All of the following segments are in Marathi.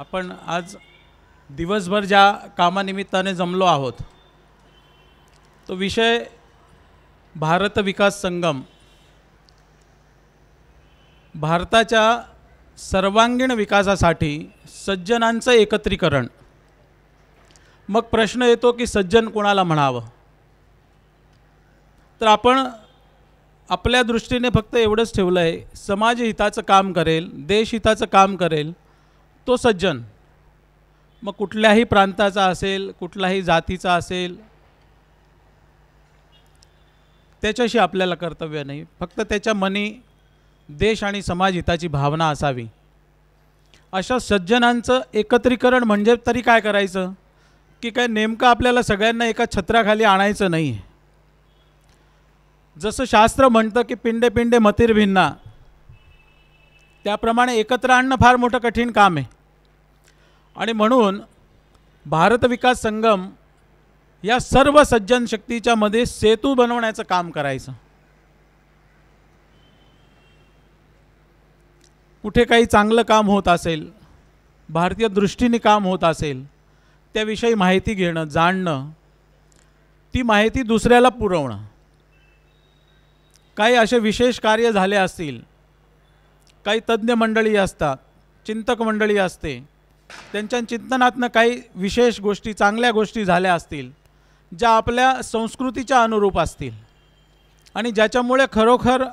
आपण आज दिवसभर ज्या कामानिमित्ताने जमलो आहोत तो विषय भारत विकास संगम भारताच्या सर्वांगीण विकासासाठी सज्जनांचं एकत्रीकरण मग प्रश्न येतो की सज्जन कोणाला म्हणावं तर आपण आपल्या दृष्टीने फक्त एवढंच ठेवलं आहे समाजहिताचं काम करेल देशहिताचं काम करेल तो सज्जन मग कुठल्याही प्रांताचा असेल कुठलाही जातीचा असेल त्याच्याशी आपल्याला कर्तव्य नाही फक्त त्याच्या मनी देश आणि समाज हिताची भावना असावी अशा सज्जनांचं एकत्रीकरण म्हणजे तरी काय करायचं की काय नेमकं आपल्याला सगळ्यांना एका छत्राखाली आणायचं नाही जसं शास्त्र म्हणतं की पिंडे पिंडे भिन्ना त्याप्रमाणे एकत्र आणणं फार मोठं कठीण काम आहे आणि म्हणून भारत विकास संगम या सर्व सज्जन शक्तीच्या मध्ये सेतू बनवण्याचं काम करायचं कुठे काही चांगलं काम होत असेल भारतीय दृष्टीने काम होत असेल त्याविषयी माहिती घेणं जाणणं ती माहिती दुसऱ्याला पुरवणं काही असे विशेष कार्य झाले असतील काही तज्ज्ञ मंडळी असतात चिंतक मंडळी असते त्यांच्या चिंतनातनं काही विशेष गोष्टी चांगल्या गोष्टी झाल्या असतील ज्या आपल्या संस्कृतीच्या अनुरूप असतील आणि ज्याच्यामुळे खरोखर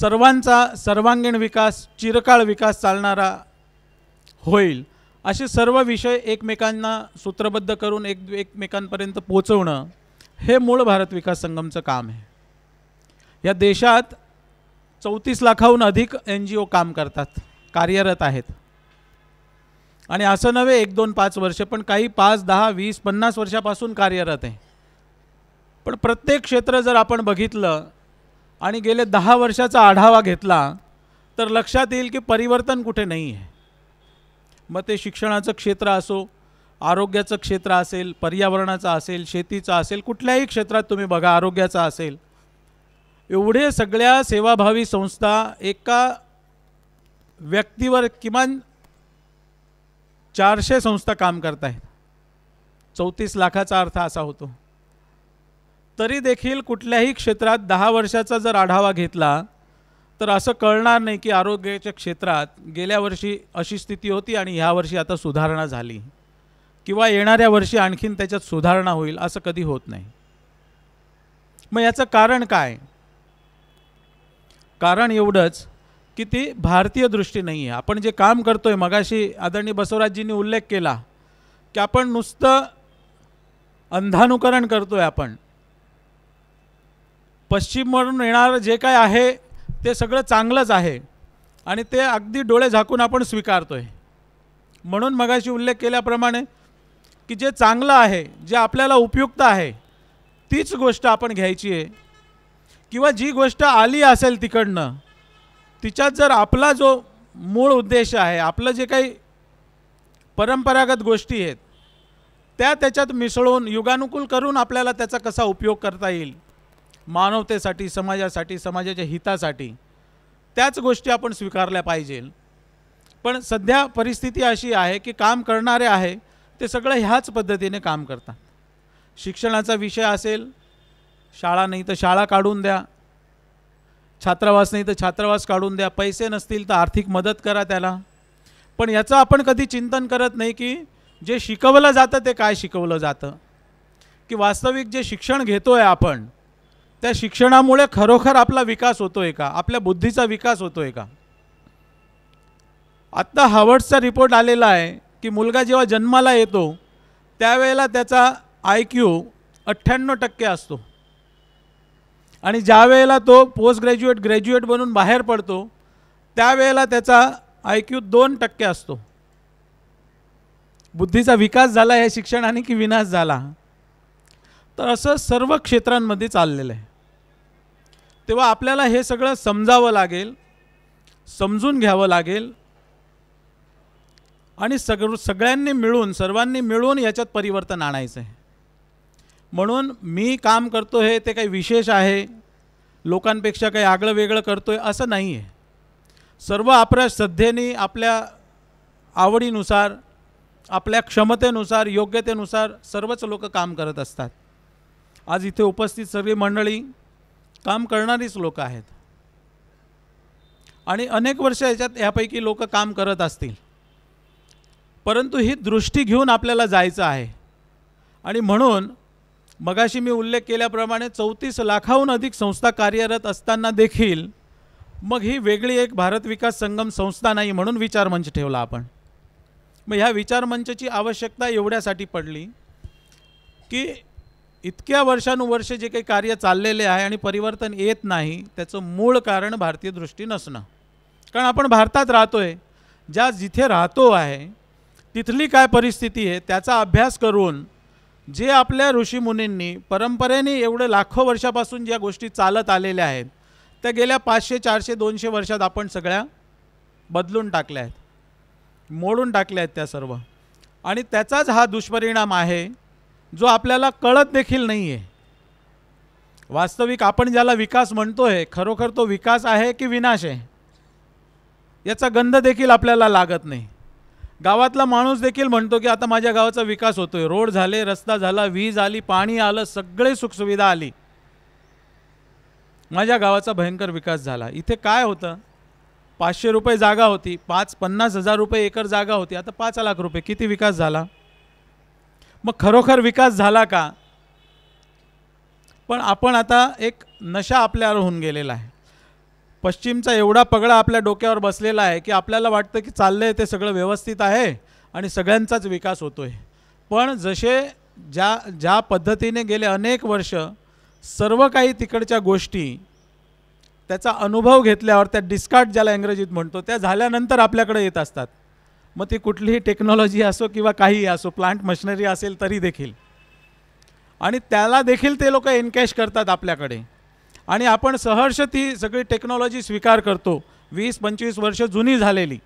सर्वांचा सर्वांगीण विकास चिरकाळ विकास चालणारा होईल असे सर्व विषय एकमेकांना सूत्रबद्ध करून एक एकमेकांपर्यंत पोचवणं हे मूळ भारत विकास संगमचं काम आहे या देशात चौतीस लाखाहून अधिक एन जी ओ काम करतात कार्यरत आहेत आणि असं नव्हे एक दोन पाच वर्ष पण काही पाच दहा वीस पन्नास वर्षापासून कार्यरत आहे पण प्रत्येक क्षेत्र जर आपण बघितलं आणि गेले दहा वर्षाचा आढावा घेतला तर लक्षात येईल की परिवर्तन कुठे नाही आहे मग ते शिक्षणाचं क्षेत्र असो आरोग्याचं क्षेत्र असेल पर्यावरणाचं असेल शेतीचं असेल कुठल्याही क्षेत्रात तुम्ही बघा आरोग्याचा असेल एवढे सगळ्या सेवाभावी संस्था एका व्यक्तीवर किमान चारशे संस्था काम करत आहेत चौतीस लाखाचा अर्थ असा होतो तरी देखील कुठल्याही क्षेत्रात दहा वर्षाचा जर आढावा घेतला तर असं कळणार नाही की आरोग्याच्या क्षेत्रात गेल्या वर्षी अशी स्थिती होती आणि ह्यावर्षी वर्षी आता सुधारणा झाली किंवा येणाऱ्या वर्षी आणखीन त्याच्यात सुधारणा होईल असं कधी होत नाही मग याचं कारण काय कारण एवढंच की ती भारतीय दृष्टी नाही आहे आपण जे काम करतो आहे मगाशी आदरणीय बसवराजजींनी उल्लेख केला की आपण नुसतं अंधानुकरण करतो आहे आपण पश्चिमवरून येणारं जे काय आहे ते सगळं चांगलंच आहे आणि ते अगदी डोळे झाकून आपण स्वीकारतो आहे म्हणून मगाशी उल्लेख केल्याप्रमाणे की जे चांगलं आहे जे आपल्याला उपयुक्त आहे तीच गोष्ट आपण घ्यायची आहे किंवा जी गोष्ट आली असेल तिकडनं तिच्यात जर आपला जो मूळ उद्देश आहे आपलं जे काही परंपरागत गोष्टी आहेत त्या त्याच्यात मिसळून युगानुकूल करून आपल्याला त्याचा कसा उपयोग करता येईल मानवतेसाठी समाजासाठी समाजाच्या हितासाठी त्याच गोष्टी आपण स्वीकारल्या पाहिजे पण सध्या परिस्थिती अशी आहे की काम करणारे आहे ते सगळं ह्याच पद्धतीने काम करतात शिक्षणाचा विषय असेल शाळा नाही तर शाळा काढून द्या छात्रावास नाही तर छात्रावास काढून द्या पैसे नसतील तर आर्थिक मदत करा त्याला पण याचं आपण कधी चिंतन करत नाही की जे शिकवलं जातं ते काय शिकवलं जातं की वास्तविक जे शिक्षण घेतो आहे आपण त्या शिक्षणामुळे खरोखर आपला विकास होतो आहे का आपल्या बुद्धीचा विकास होतो आहे का आत्ता हावर्डचा रिपोर्ट आलेला आहे की मुलगा जेव्हा जन्माला येतो त्यावेळेला त्याचा आय क्यू अठ्ठ्याण्णव टक्के असतो आणि ज्या वेळेला तो पोस्ट ग्रॅज्युएट ग्रॅज्युएट बनून बाहेर पडतो त्यावेळेला त्याचा आय क्यू दोन टक्के असतो बुद्धीचा विकास झाला हे शिक्षणाने की विनाश झाला तर असं सर्व क्षेत्रांमध्ये चाललेलं आहे तेव्हा आपल्याला हे सगळं समजावं लागेल समजून घ्यावं लागेल आणि सग सगळ्यांनी मिळून सर्वांनी मिळून याच्यात परिवर्तन आणायचं आहे म्हणून मी काम करतो हे ते काही विशेष आहे लोकांपेक्षा काही आगळं वेगळं करतो आहे असं नाही आहे सर्व आपल्या श्रद्धेने आपल्या आवडीनुसार आपल्या क्षमतेनुसार योग्यतेनुसार सर्वच लोक काम करत असतात आज इथे उपस्थित सगळी मंडळी काम करणारीच लोक आहेत आणि अनेक वर्ष याच्यात ह्यापैकी लोक काम करत असतील परंतु ही दृष्टी घेऊन आपल्याला जायचं आहे आणि म्हणून मगाशी मी उल्लेख केल्याप्रमाणे चौतीस लाखाहून अधिक संस्था कार्यरत असताना देखील मग ही वेगळी एक भारत विकास संगम संस्था नाही म्हणून विचारमंच ठेवला आपण मग ह्या विचारमंचची आवश्यकता एवढ्यासाठी पडली की इतक्या वर्षानुवर्षे जे काही कार्य चाललेले आहे आणि परिवर्तन येत नाही त्याचं मूळ कारण भारतीय दृष्टी नसणं कारण आपण भारतात राहतो आहे ज्या जिथे राहतो आहे तिथली काय परिस्थिती आहे त्याचा अभ्यास करून जे आपल्या ऋषीमुनींनी परंपरेने एवढे लाखो वर्षापासून ज्या गोष्टी चालत आलेल्या आहेत त्या गेल्या पाचशे चारशे दोनशे वर्षात आपण सगळ्या बदलून टाकल्या आहेत मोडून टाकल्या आहेत त्या सर्व आणि त्याचाच हा दुष्परिणाम आहे जो आपल्याला कळत देखील नाही आहे वास्तविक आपण ज्याला विकास म्हणतो आहे खरोखर तो विकास आहे की विनाश आहे याचा गंध देखील आपल्याला लागत नाही गावातला माणूस देखील म्हणतो की आता माझ्या गावाचा विकास होतोय रोड झाले रस्ता झाला वीज आली पाणी आलं सगळे सुखसुविधा आली माझ्या गावाचा भयंकर विकास झाला इथे काय होतं पाचशे रुपये जागा होती पाच पन्नास हजार रुपये एकर जागा होती आता पाच लाख रुपये किती विकास झाला मग खरोखर विकास झाला का पण आपण आता एक नशा आपल्यावर होऊन गेलेला आहे पश्चिमचा एवढा पगडा आपल्या डोक्यावर बसलेला आहे की आपल्याला वाटतं की चाललं ते सगळं व्यवस्थित आहे आणि सगळ्यांचाच विकास होतो आहे पण जसे ज्या ज्या पद्धतीने गेले अनेक वर्ष सर्व काही तिकडच्या गोष्टी त्याचा अनुभव घेतल्यावर त्या डिस्कार्ड ज्याला इंग्रजीत म्हणतो त्या झाल्यानंतर आपल्याकडे येत असतात मग ती कुठलीही टेक्नॉलॉजी असो किंवा काहीही असो प्लांट मशिनरी असेल तरी देखील आणि त्याला देखील ते लोक एनकॅश करतात आपल्याकडे आणि आपण सहर्ष ती सगळी टेक्नॉलॉजी स्वीकार करतो वीस पंचवीस वर्ष जुनी झालेली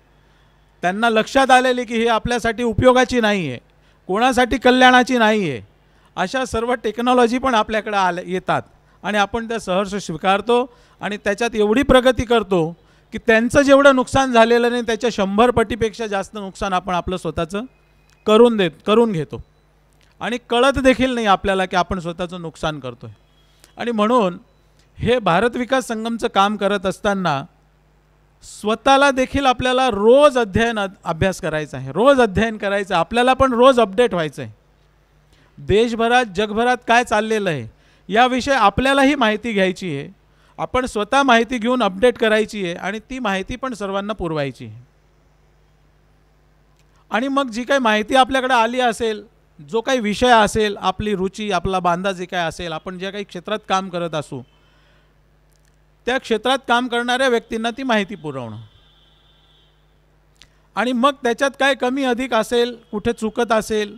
त्यांना लक्षात आलेली की हे आपल्यासाठी उपयोगाची नाही आहे कोणासाठी कल्याणाची नाही आहे अशा सर्व टेक्नॉलॉजी पण आपल्याकडे आल्या येतात आणि आपण त्या सहर्ष स्वीकारतो आणि त्याच्यात एवढी प्रगती करतो की त्यांचं जेवढं नुकसान झालेलं नाही त्याच्या शंभर पटीपेक्षा जास्त नुकसान आपण आपलं स्वतःचं करून देत करून घेतो आणि कळत देखील नाही आपल्याला की आपण स्वतःचं नुकसान करतो आहे आणि म्हणून हे भारत विकास संगमचं काम करत असताना स्वतःला देखील आपल्याला रोज अध्ययन अभ्यास करायचा आहे रोज अध्ययन करायचं आपल्याला पण रोज अपडेट व्हायचं आहे देशभरात जगभरात काय चाललेलं आहे याविषयी आपल्यालाही माहिती घ्यायची आहे आपण स्वतः माहिती घेऊन अपडेट करायची आहे आणि ती माहिती पण सर्वांना पुरवायची आहे आणि मग जी काही माहिती आपल्याकडे आली असेल जो काही विषय असेल आपली रुची आपला बांधा जे काय असेल आपण ज्या काही क्षेत्रात काम करत असू त्या क्षेत्रात काम करणाऱ्या व्यक्तींना ती माहिती पुरवणं आणि मग त्याच्यात काय कमी अधिक असेल कुठे चुकत असेल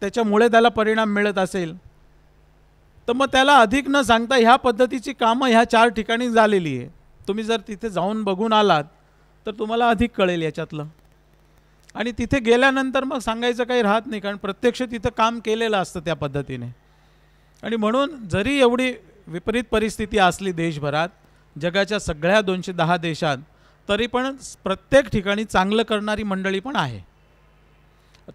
त्याच्यामुळे त्याला परिणाम मिळत असेल तर मग त्याला अधिक न सांगता ह्या पद्धतीची कामं ह्या चार ठिकाणी झालेली आहे तुम्ही जर तिथे जाऊन बघून आलात तर तुम्हाला अधिक कळेल याच्यातलं आणि तिथे गेल्यानंतर मग सांगायचं काही राहत नाही कारण प्रत्यक्ष तिथं काम केलेलं असतं त्या पद्धतीने आणि म्हणून जरी एवढी विपरीत परिस्थिती असली देशभरात जगाच्या सगळ्या दोनशे दहा देशात तरी पण प्रत्येक ठिकाणी चांगलं करणारी मंडळी पण आहे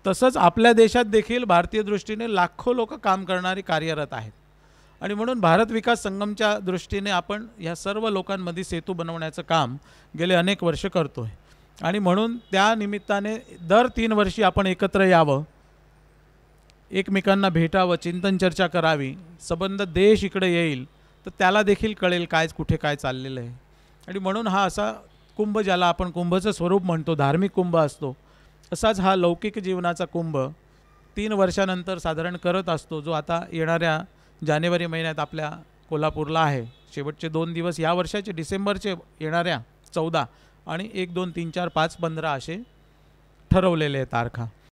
तसंच आपल्या देशात देखील भारतीय दृष्टीने लाखो लोक काम करणारी कार्यरत आहेत आणि म्हणून भारत विकास संगमच्या दृष्टीने आपण ह्या सर्व लोकांमध्ये सेतू बनवण्याचं काम गेले अनेक वर्ष करतो आहे आणि म्हणून त्या निमित्ताने दर तीन वर्षी आपण एकत्र यावं एकमेकांना भेटावं चिंतन चर्चा करावी संबंध देश इकडे येईल तर त्याला देखील कळेल काय कुठे काय चाललेलं आहे आणि म्हणून हा असा कुंभ ज्याला आपण कुंभचं स्वरूप म्हणतो धार्मिक कुंभ असतो असाच हा लौकिक जीवनाचा कुंभ तीन वर्षानंतर साधारण करत असतो जो आता येणाऱ्या जानेवारी महिन्यात आपल्या कोल्हापूरला आहे शेवटचे दोन दिवस या वर्षाचे डिसेंबरचे येणाऱ्या चौदा आणि एक दोन तीन चार पाच पंधरा असे ठरवलेले आहे तारखा